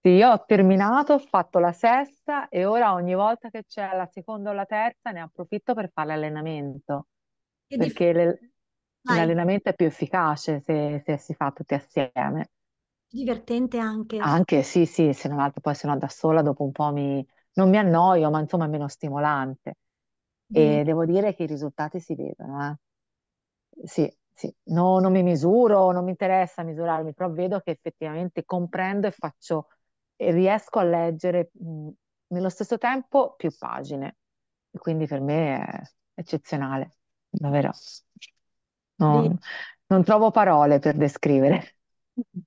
Sì, io ho terminato, ho fatto la sesta e ora ogni volta che c'è la seconda o la terza ne approfitto per fare l'allenamento, Che perché le- fai? l'allenamento è più efficace se, se si fa tutti assieme. Divertente anche. Anche sì, sì, se non altro poi se no da sola dopo un po' mi, non mi annoio, ma insomma è meno stimolante. E devo dire che i risultati si vedono, eh. Sì, sì. No, non mi misuro, non mi interessa misurarmi, però vedo che effettivamente comprendo e faccio riesco a leggere mm, nello stesso tempo più pagine. Quindi per me è eccezionale, davvero. Non, non trovo parole per descrivere.